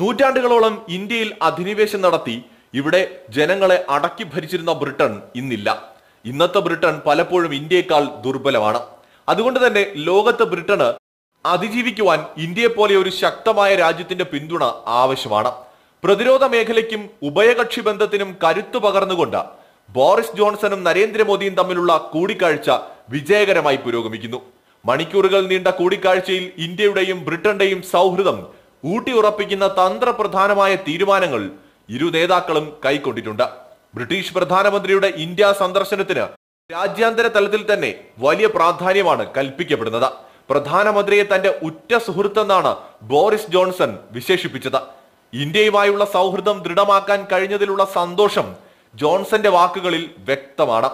നൂറ്റാണ്ടുകളോളം ഇന്ത്യയിൽ അധിനിവേശം നടത്തി ഇവിടെ ജനങ്ങളെ അടക്കി ഭരിച്ചിരുന്ന ബ്രിട്ടൻ ഇന്നില്ല ഇന്നത്തെ ബ്രിട്ടൻ പലപ്പോഴും ഇന്ത്യയെക്കാൾ ദുർബലമാണ് അതുകൊണ്ട് തന്നെ ലോകത്ത് ബ്രിട്ടന് അതിജീവിക്കുവാൻ ഇന്ത്യയെ പോലെ ഒരു ശക്തമായ രാജ്യത്തിന്റെ പിന്തുണ ആവശ്യമാണ് പ്രതിരോധ മേഖലയ്ക്കും ഉഭയകക്ഷി ബന്ധത്തിനും കരുത്തു പകർന്നുകൊണ്ട് ബോറിസ് ജോൺസണും നരേന്ദ്രമോദിയും തമ്മിലുള്ള കൂടിക്കാഴ്ച വിജയകരമായി പുരോഗമിക്കുന്നു മണിക്കൂറുകൾ നീണ്ട കൂടിക്കാഴ്ചയിൽ ഇന്ത്യയുടെയും ബ്രിട്ടന്റെയും സൗഹൃദം ഊട്ടിയുറപ്പിക്കുന്ന തന്ത്രപ്രധാനമായ തീരുമാനങ്ങൾ ഇരു നേതാക്കളും കൈക്കൊണ്ടിട്ടുണ്ട് ബ്രിട്ടീഷ് പ്രധാനമന്ത്രിയുടെ ഇന്ത്യ സന്ദർശനത്തിന് രാജ്യാന്തര തലത്തിൽ തന്നെ വലിയ പ്രാധാന്യമാണ് കൽപ്പിക്കപ്പെടുന്നത് പ്രധാനമന്ത്രിയെ തന്റെ ഉറ്റ സുഹൃത്തെന്നാണ് ബോറിസ് ജോൺസൺ വിശേഷിപ്പിച്ചത് ഇന്ത്യയുമായുള്ള സൗഹൃദം ദൃഢമാക്കാൻ കഴിഞ്ഞതിലുള്ള സന്തോഷം ജോൺസന്റെ വാക്കുകളിൽ വ്യക്തമാണ്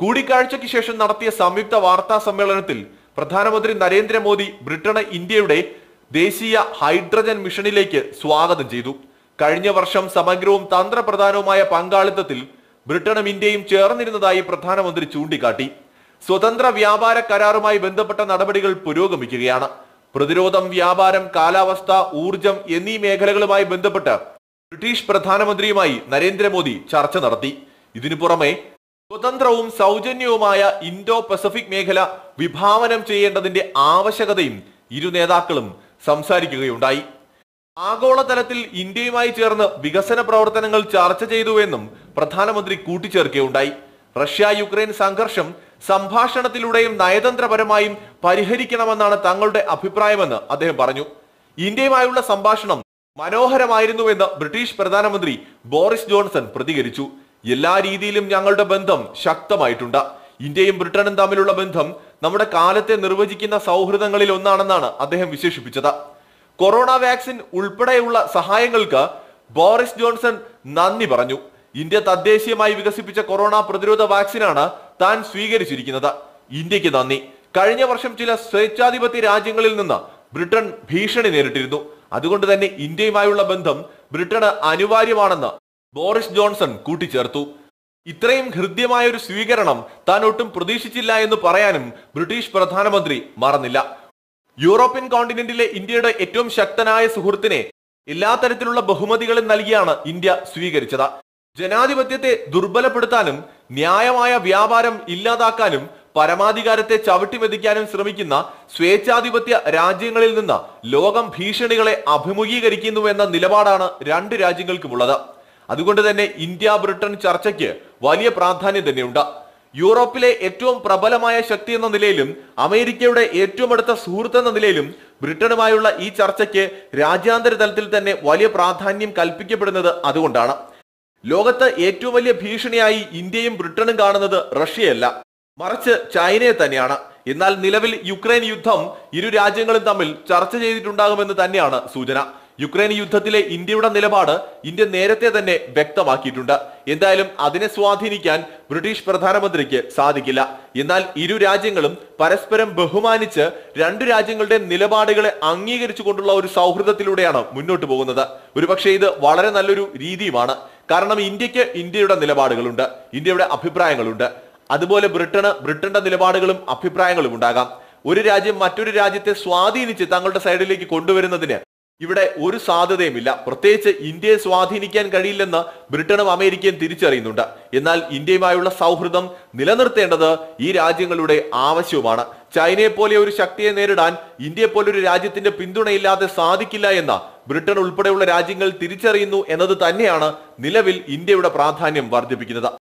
കൂടിക്കാഴ്ചയ്ക്ക് ശേഷം നടത്തിയ സംയുക്ത വാർത്താ സമ്മേളനത്തിൽ പ്രധാനമന്ത്രി നരേന്ദ്രമോദി ബ്രിട്ടന് ഇന്ത്യയുടെ ദേശീയ ഹൈഡ്രജൻ മിഷനിലേക്ക് സ്വാഗതം ചെയ്തു കഴിഞ്ഞ വർഷം സമഗ്രവും തന്ത്രപ്രധാനവുമായ പങ്കാളിത്തത്തിൽ ബ്രിട്ടനും ഇന്ത്യയും ചേർന്നിരുന്നതായി പ്രധാനമന്ത്രി ചൂണ്ടിക്കാട്ടി സ്വതന്ത്ര വ്യാപാര കരാറുമായി ബന്ധപ്പെട്ട നടപടികൾ പുരോഗമിക്കുകയാണ് പ്രതിരോധം വ്യാപാരം കാലാവസ്ഥ ഊർജം എന്നീ മേഖലകളുമായി ബന്ധപ്പെട്ട് ബ്രിട്ടീഷ് പ്രധാനമന്ത്രിയുമായി നരേന്ദ്രമോദി ചർച്ച നടത്തി ഇതിനു പുറമെ സ്വതന്ത്രവും സൗജന്യവുമായ ഇൻഡോ പസഫിക് മേഖല വിഭാവനം ചെയ്യേണ്ടതിന്റെ ആവശ്യകതയും ഇരു നേതാക്കളും സംസാരിക്കുകയുണ്ടായി ആഗോളതലത്തിൽ ഇന്ത്യയുമായി ചേർന്ന് വികസന പ്രവർത്തനങ്ങൾ ചർച്ച ചെയ്തുവെന്നും പ്രധാനമന്ത്രി കൂട്ടിച്ചേർക്കുകയുണ്ടായി റഷ്യ യുക്രൈൻ സംഘർഷം സംഭാഷണത്തിലൂടെയും നയതന്ത്രപരമായും പരിഹരിക്കണമെന്നാണ് തങ്ങളുടെ അഭിപ്രായമെന്ന് അദ്ദേഹം പറഞ്ഞു ഇന്ത്യയുമായുള്ള സംഭാഷണം മനോഹരമായിരുന്നുവെന്ന് ബ്രിട്ടീഷ് പ്രധാനമന്ത്രി ബോറിസ് ജോൺസൺ പ്രതികരിച്ചു എല്ലാ രീതിയിലും ഞങ്ങളുടെ ബന്ധം ശക്തമായിട്ടുണ്ട് ഇന്ത്യയും ബ്രിട്ടനും തമ്മിലുള്ള ബന്ധം നമ്മുടെ കാലത്തെ നിർവചിക്കുന്ന സൗഹൃദങ്ങളിൽ ഒന്നാണെന്നാണ് അദ്ദേഹം വിശേഷിപ്പിച്ചത് കൊറോണ വാക്സിൻ ഉൾപ്പെടെയുള്ള സഹായങ്ങൾക്ക് ബോറിസ് ജോൺസൺ നന്ദി പറഞ്ഞു ഇന്ത്യ തദ്ദേശീയമായി വികസിപ്പിച്ച കൊറോണ പ്രതിരോധ വാക്സിനാണ് താൻ സ്വീകരിച്ചിരിക്കുന്നത് ഇന്ത്യക്ക് നന്ദി കഴിഞ്ഞ വർഷം ചില സ്വേച്ഛാധിപത്യ രാജ്യങ്ങളിൽ നിന്ന് ബ്രിട്ടൻ ഭീഷണി നേരിട്ടിരുന്നു അതുകൊണ്ട് തന്നെ ഇന്ത്യയുമായുള്ള ബന്ധം ബ്രിട്ടന് അനിവാര്യമാണെന്ന് ബോറിസ് ജോൺസൺ കൂട്ടിച്ചേർത്തു ഇത്രയും ഹൃദ്യമായ ഒരു സ്വീകരണം താൻ ഒട്ടും പ്രതീക്ഷിച്ചില്ല എന്ന് പറയാനും ബ്രിട്ടീഷ് പ്രധാനമന്ത്രി മറന്നില്ല യൂറോപ്യൻ കോണ്ടിനെന്റിലെ ഇന്ത്യയുടെ ഏറ്റവും ശക്തനായ സുഹൃത്തിനെ എല്ലാ തരത്തിലുള്ള ബഹുമതികളും നൽകിയാണ് ഇന്ത്യ സ്വീകരിച്ചത് ജനാധിപത്യത്തെ ദുർബലപ്പെടുത്താനും ന്യായമായ വ്യാപാരം ഇല്ലാതാക്കാനും പരമാധികാരത്തെ ചവിട്ടിമെതിക്കാനും ശ്രമിക്കുന്ന സ്വേച്ഛാധിപത്യ രാജ്യങ്ങളിൽ നിന്ന് ലോകം ഭീഷണികളെ അഭിമുഖീകരിക്കുന്നുവെന്ന നിലപാടാണ് രണ്ട് രാജ്യങ്ങൾക്കുമുള്ളത് അതുകൊണ്ട് തന്നെ ഇന്ത്യ ബ്രിട്ടൻ ചർച്ചയ്ക്ക് വലിയ പ്രാധാന്യം തന്നെയുണ്ട് യൂറോപ്പിലെ ഏറ്റവും പ്രബലമായ ശക്തി എന്ന നിലയിലും അമേരിക്കയുടെ ഏറ്റവും അടുത്ത സുഹൃത്ത് എന്ന നിലയിലും ബ്രിട്ടനുമായുള്ള ഈ ചർച്ചയ്ക്ക് രാജ്യാന്തര തലത്തിൽ തന്നെ വലിയ പ്രാധാന്യം കൽപ്പിക്കപ്പെടുന്നത് അതുകൊണ്ടാണ് ലോകത്ത് ഏറ്റവും വലിയ ഭീഷണിയായി ഇന്ത്യയും ബ്രിട്ടനും കാണുന്നത് റഷ്യയല്ല മറിച്ച് ചൈനയെ തന്നെയാണ് എന്നാൽ നിലവിൽ യുക്രൈൻ യുദ്ധം ഇരു രാജ്യങ്ങളും തമ്മിൽ ചർച്ച ചെയ്തിട്ടുണ്ടാകുമെന്ന് തന്നെയാണ് സൂചന യുക്രൈൻ യുദ്ധത്തിലെ ഇന്ത്യയുടെ നിലപാട് ഇന്ത്യ നേരത്തെ തന്നെ വ്യക്തമാക്കിയിട്ടുണ്ട് എന്തായാലും അതിനെ സ്വാധീനിക്കാൻ ബ്രിട്ടീഷ് പ്രധാനമന്ത്രിക്ക് സാധിക്കില്ല എന്നാൽ ഇരു രാജ്യങ്ങളും പരസ്പരം ബഹുമാനിച്ച് രണ്ടു രാജ്യങ്ങളുടെ നിലപാടുകളെ അംഗീകരിച്ചു കൊണ്ടുള്ള ഒരു സൗഹൃദത്തിലൂടെയാണ് മുന്നോട്ട് പോകുന്നത് ഒരുപക്ഷെ ഇത് വളരെ നല്ലൊരു രീതിയുമാണ് കാരണം ഇന്ത്യക്ക് ഇന്ത്യയുടെ നിലപാടുകളുണ്ട് ഇന്ത്യയുടെ അഭിപ്രായങ്ങളുണ്ട് അതുപോലെ ബ്രിട്ടന് ബ്രിട്ടന്റെ നിലപാടുകളും അഭിപ്രായങ്ങളും ഉണ്ടാകാം ഒരു രാജ്യം മറ്റൊരു രാജ്യത്തെ സ്വാധീനിച്ച് തങ്ങളുടെ സൈഡിലേക്ക് കൊണ്ടുവരുന്നതിന് ഇവിടെ ഒരു സാധ്യതയുമില്ല പ്രത്യേകിച്ച് ഇന്ത്യയെ സ്വാധീനിക്കാൻ കഴിയില്ലെന്ന് ബ്രിട്ടനും അമേരിക്കയും തിരിച്ചറിയുന്നുണ്ട് എന്നാൽ ഇന്ത്യയുമായുള്ള സൗഹൃദം നിലനിർത്തേണ്ടത് ഈ രാജ്യങ്ങളുടെ ആവശ്യവുമാണ് ചൈനയെ പോലെ ഒരു ശക്തിയെ നേരിടാൻ ഇന്ത്യയെ പോലൊരു രാജ്യത്തിന്റെ പിന്തുണയില്ലാതെ സാധിക്കില്ല എന്ന ബ്രിട്ടൻ ഉൾപ്പെടെയുള്ള രാജ്യങ്ങൾ തിരിച്ചറിയുന്നു എന്നത് തന്നെയാണ് നിലവിൽ ഇന്ത്യയുടെ പ്രാധാന്യം വർദ്ധിപ്പിക്കുന്നത്